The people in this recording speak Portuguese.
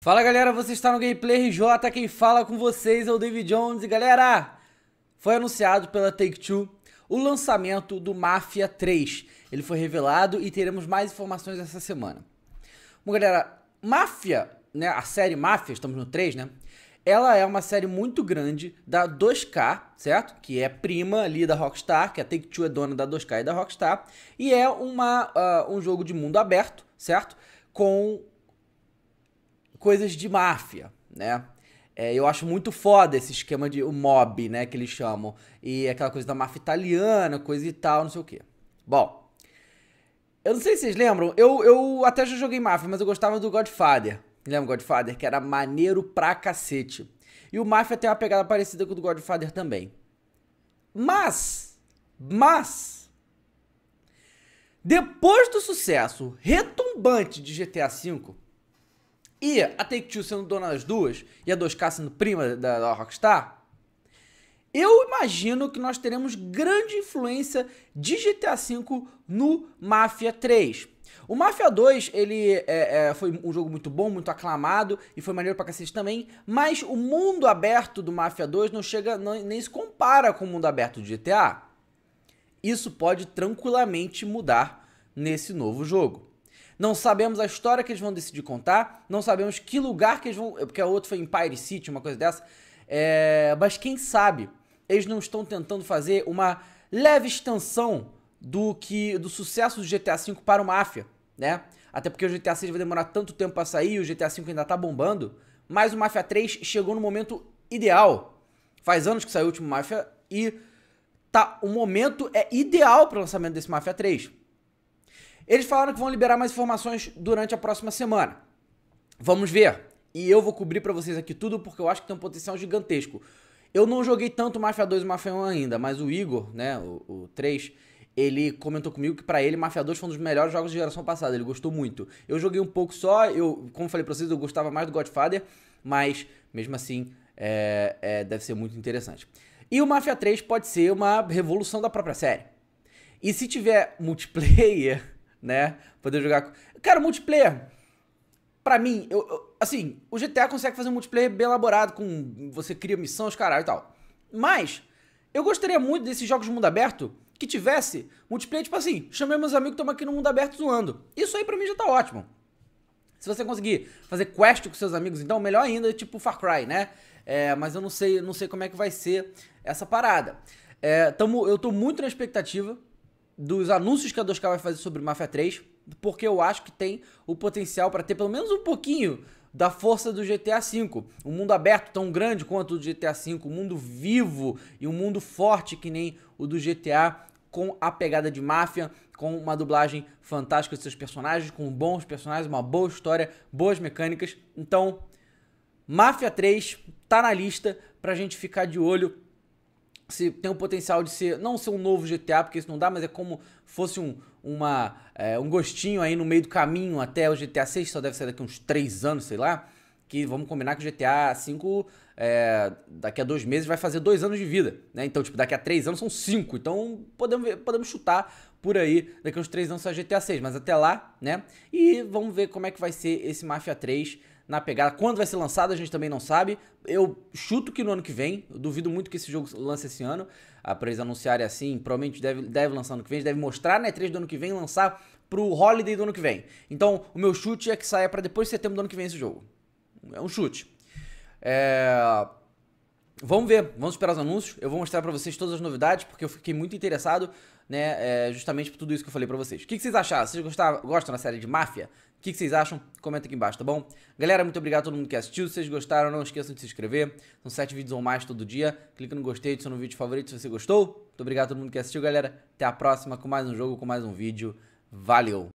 Fala galera, você está no Gameplay RJ, quem fala com vocês é o David Jones e galera, foi anunciado pela Take-Two o lançamento do Mafia 3. Ele foi revelado e teremos mais informações essa semana. Bom galera, Mafia, né, a série Mafia, estamos no 3 né, ela é uma série muito grande da 2K, certo? Que é prima ali da Rockstar, que a Take-Two é dona da 2K e da Rockstar. E é uma, uh, um jogo de mundo aberto, certo? Com coisas de máfia, né? É, eu acho muito foda esse esquema de o mob, né, que eles chamam. E aquela coisa da máfia italiana, coisa e tal, não sei o quê. Bom, eu não sei se vocês lembram, eu, eu até já joguei máfia, mas eu gostava do Godfather. Lembra Godfather? Que era maneiro pra cacete. E o Mafia tem uma pegada parecida com o do Godfather também. Mas, mas, depois do sucesso retumbante de GTA V e a Take-Two sendo dona das duas e a 2K sendo prima da, da Rockstar, eu imagino que nós teremos grande influência de GTA V no Mafia 3. O Mafia 2, ele é, é, foi um jogo muito bom, muito aclamado e foi maneiro pra cacete também, mas o mundo aberto do Mafia 2 não chega, não, nem se compara com o mundo aberto do GTA. Isso pode tranquilamente mudar nesse novo jogo. Não sabemos a história que eles vão decidir contar, não sabemos que lugar que eles vão. Porque o outro foi Empire City, uma coisa dessa. É, mas quem sabe eles não estão tentando fazer uma leve extensão do que do sucesso do GTA V para o Máfia, né? Até porque o GTA 6 vai demorar tanto tempo para sair, o GTA 5 ainda tá bombando, mas o Mafia 3 chegou no momento ideal. Faz anos que saiu o último Mafia e tá o momento é ideal para o lançamento desse Mafia 3. Eles falaram que vão liberar mais informações durante a próxima semana. Vamos ver. E eu vou cobrir para vocês aqui tudo porque eu acho que tem um potencial gigantesco. Eu não joguei tanto Mafia 2 e Mafia 1 ainda, mas o Igor, né, o, o 3, ele comentou comigo que para ele 2 foi um dos melhores jogos de geração passada, ele gostou muito. Eu joguei um pouco só, eu, como falei pra vocês, eu gostava mais do Godfather, mas mesmo assim é, é, deve ser muito interessante. E o Mafia 3 pode ser uma revolução da própria série. E se tiver multiplayer, né, poder jogar... Cara, multiplayer, para mim, eu, eu, assim, o GTA consegue fazer um multiplayer bem elaborado, com você cria missões, caralho e tal. Mas, eu gostaria muito desses jogos de mundo aberto que tivesse multiplayer, tipo assim, chamei meus amigos, estamos aqui no mundo aberto zoando. Isso aí pra mim já tá ótimo. Se você conseguir fazer quest com seus amigos, então melhor ainda, tipo Far Cry, né? É, mas eu não sei, não sei como é que vai ser essa parada. É, tamo, eu tô muito na expectativa dos anúncios que a 2K vai fazer sobre Mafia 3, porque eu acho que tem o potencial para ter pelo menos um pouquinho da força do GTA V. Um mundo aberto tão grande quanto o do GTA V, um mundo vivo e um mundo forte que nem o do GTA com a pegada de máfia, com uma dublagem fantástica dos seus personagens, com bons personagens, uma boa história, boas mecânicas. Então, Máfia 3 tá na lista pra gente ficar de olho. Se tem o potencial de ser, não ser um novo GTA, porque isso não dá, mas é como fosse um, uma, é, um gostinho aí no meio do caminho até o GTA 6, só deve ser daqui uns 3 anos, sei lá que vamos combinar que o GTA V é, daqui a dois meses vai fazer dois anos de vida, né? Então, tipo, daqui a três anos são cinco. Então, podemos, ver, podemos chutar por aí, daqui a uns três anos só GTA VI. mas até lá, né? E vamos ver como é que vai ser esse Mafia 3 na pegada. Quando vai ser lançado, a gente também não sabe. Eu chuto que no ano que vem, eu duvido muito que esse jogo lance esse ano. Ah, pra eles anunciarem é assim, provavelmente deve, deve lançar ano que vem, deve mostrar na né, E3 do ano que vem lançar pro Holiday do ano que vem. Então, o meu chute é que saia para depois de setembro do ano que vem esse jogo é um chute. É... Vamos ver, vamos esperar os anúncios. Eu vou mostrar para vocês todas as novidades, porque eu fiquei muito interessado, né? É, justamente por tudo isso que eu falei para vocês. O que, que, vocês acharam? Vocês gostaram, gostam da série de máfia? O que, que, vocês acham? Comenta aqui embaixo, tá bom? Galera, muito obrigado a todo mundo que assistiu. Se vocês gostaram, não esqueçam de se inscrever. São sete vídeos ou mais todo dia. Clica no gostei, adiciona no vídeo favorito se você gostou. Muito obrigado a todo mundo que assistiu, galera. Até a próxima com mais um jogo, com mais um vídeo. Valeu!